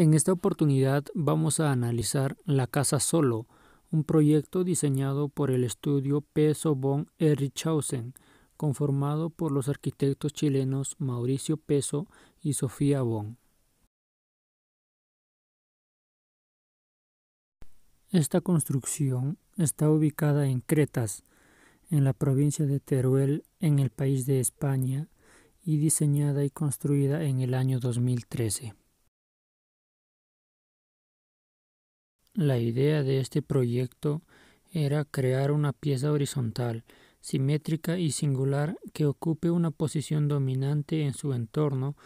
En esta oportunidad vamos a analizar La Casa Solo, un proyecto diseñado por el estudio Peso Bon Erichhausen, conformado por los arquitectos chilenos Mauricio Peso y Sofía Bon. Esta construcción está ubicada en Cretas, en la provincia de Teruel, en el país de España, y diseñada y construida en el año 2013. La idea de este proyecto era crear una pieza horizontal, simétrica y singular que ocupe una posición dominante en su entorno,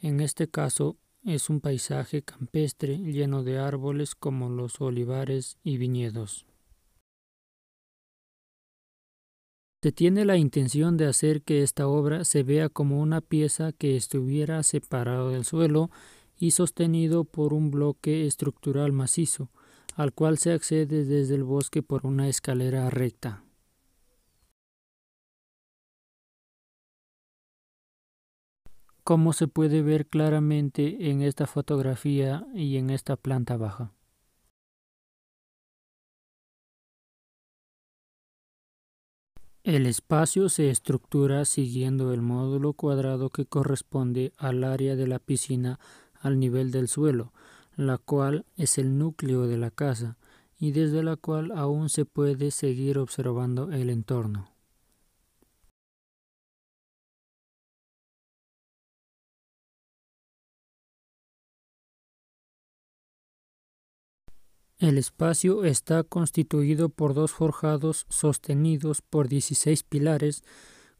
en este caso es un paisaje campestre lleno de árboles como los olivares y viñedos. Se tiene la intención de hacer que esta obra se vea como una pieza que estuviera separado del suelo y sostenido por un bloque estructural macizo, al cual se accede desde el bosque por una escalera recta. Como se puede ver claramente en esta fotografía y en esta planta baja. El espacio se estructura siguiendo el módulo cuadrado que corresponde al área de la piscina al nivel del suelo, la cual es el núcleo de la casa y desde la cual aún se puede seguir observando el entorno. El espacio está constituido por dos forjados sostenidos por 16 pilares,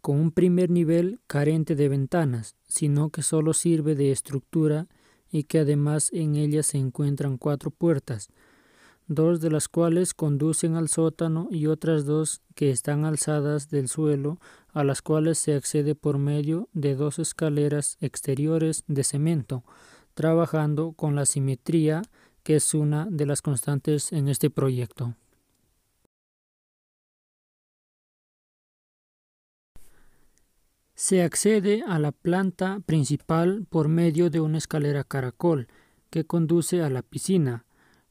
con un primer nivel carente de ventanas, sino que solo sirve de estructura y que además en ella se encuentran cuatro puertas, dos de las cuales conducen al sótano y otras dos que están alzadas del suelo, a las cuales se accede por medio de dos escaleras exteriores de cemento, trabajando con la simetría, que es una de las constantes en este proyecto. Se accede a la planta principal por medio de una escalera caracol que conduce a la piscina,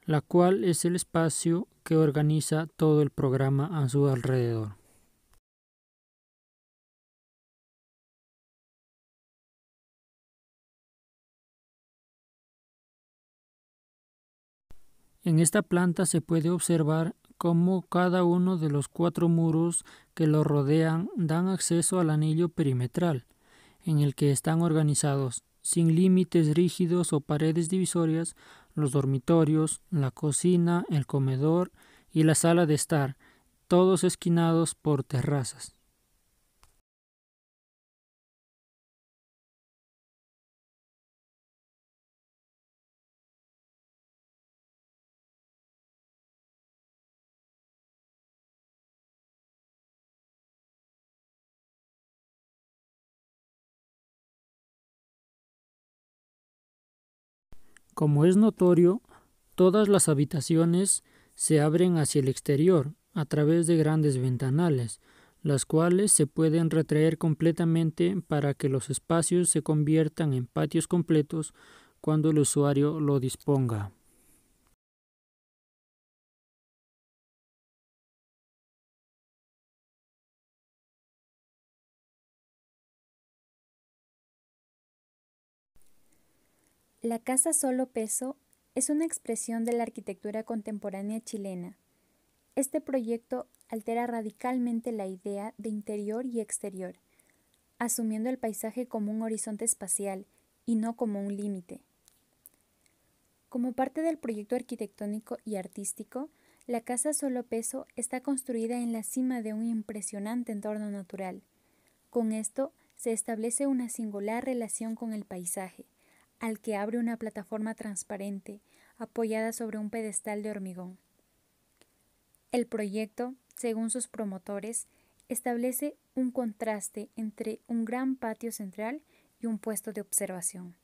la cual es el espacio que organiza todo el programa a su alrededor. En esta planta se puede observar como cada uno de los cuatro muros que lo rodean dan acceso al anillo perimetral, en el que están organizados, sin límites rígidos o paredes divisorias, los dormitorios, la cocina, el comedor y la sala de estar, todos esquinados por terrazas. Como es notorio, todas las habitaciones se abren hacia el exterior a través de grandes ventanales, las cuales se pueden retraer completamente para que los espacios se conviertan en patios completos cuando el usuario lo disponga. La casa solo peso es una expresión de la arquitectura contemporánea chilena. Este proyecto altera radicalmente la idea de interior y exterior, asumiendo el paisaje como un horizonte espacial y no como un límite. Como parte del proyecto arquitectónico y artístico, la casa Solo Peso está construida en la cima de un impresionante entorno natural. Con esto se establece una singular relación con el paisaje al que abre una plataforma transparente apoyada sobre un pedestal de hormigón. El proyecto, según sus promotores, establece un contraste entre un gran patio central y un puesto de observación.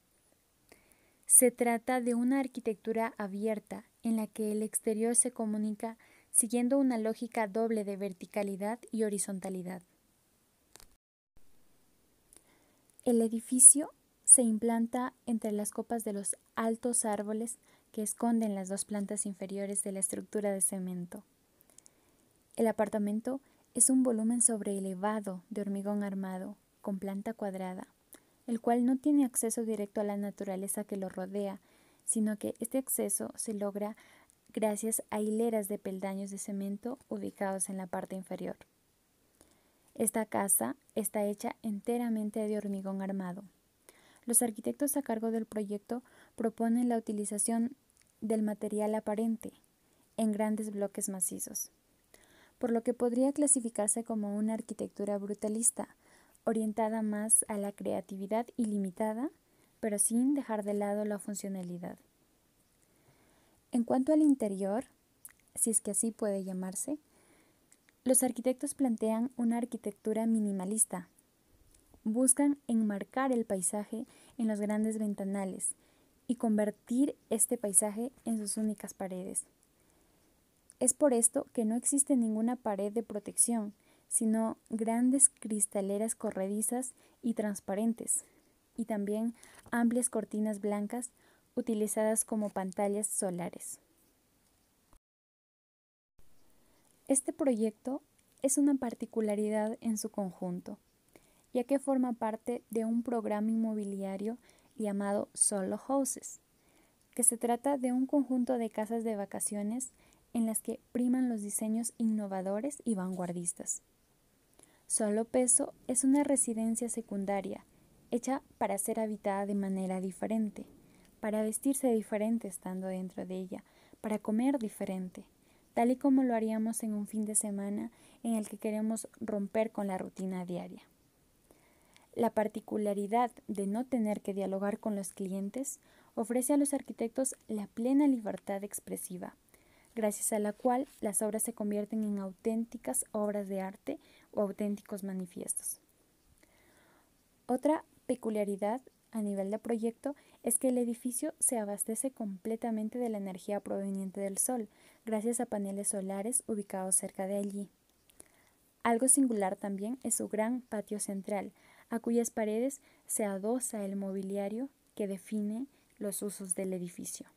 Se trata de una arquitectura abierta en la que el exterior se comunica siguiendo una lógica doble de verticalidad y horizontalidad. El edificio se implanta entre las copas de los altos árboles que esconden las dos plantas inferiores de la estructura de cemento. El apartamento es un volumen elevado de hormigón armado, con planta cuadrada, el cual no tiene acceso directo a la naturaleza que lo rodea, sino que este acceso se logra gracias a hileras de peldaños de cemento ubicados en la parte inferior. Esta casa está hecha enteramente de hormigón armado. Los arquitectos a cargo del proyecto proponen la utilización del material aparente en grandes bloques macizos, por lo que podría clasificarse como una arquitectura brutalista, orientada más a la creatividad ilimitada, pero sin dejar de lado la funcionalidad. En cuanto al interior, si es que así puede llamarse, los arquitectos plantean una arquitectura minimalista, buscan enmarcar el paisaje en los grandes ventanales y convertir este paisaje en sus únicas paredes. Es por esto que no existe ninguna pared de protección, sino grandes cristaleras corredizas y transparentes, y también amplias cortinas blancas utilizadas como pantallas solares. Este proyecto es una particularidad en su conjunto ya que forma parte de un programa inmobiliario llamado Solo Houses, que se trata de un conjunto de casas de vacaciones en las que priman los diseños innovadores y vanguardistas. Solo Peso es una residencia secundaria, hecha para ser habitada de manera diferente, para vestirse diferente estando dentro de ella, para comer diferente, tal y como lo haríamos en un fin de semana en el que queremos romper con la rutina diaria. La particularidad de no tener que dialogar con los clientes ofrece a los arquitectos la plena libertad expresiva, gracias a la cual las obras se convierten en auténticas obras de arte o auténticos manifiestos. Otra peculiaridad a nivel de proyecto es que el edificio se abastece completamente de la energía proveniente del sol, gracias a paneles solares ubicados cerca de allí. Algo singular también es su gran patio central, a cuyas paredes se adosa el mobiliario que define los usos del edificio.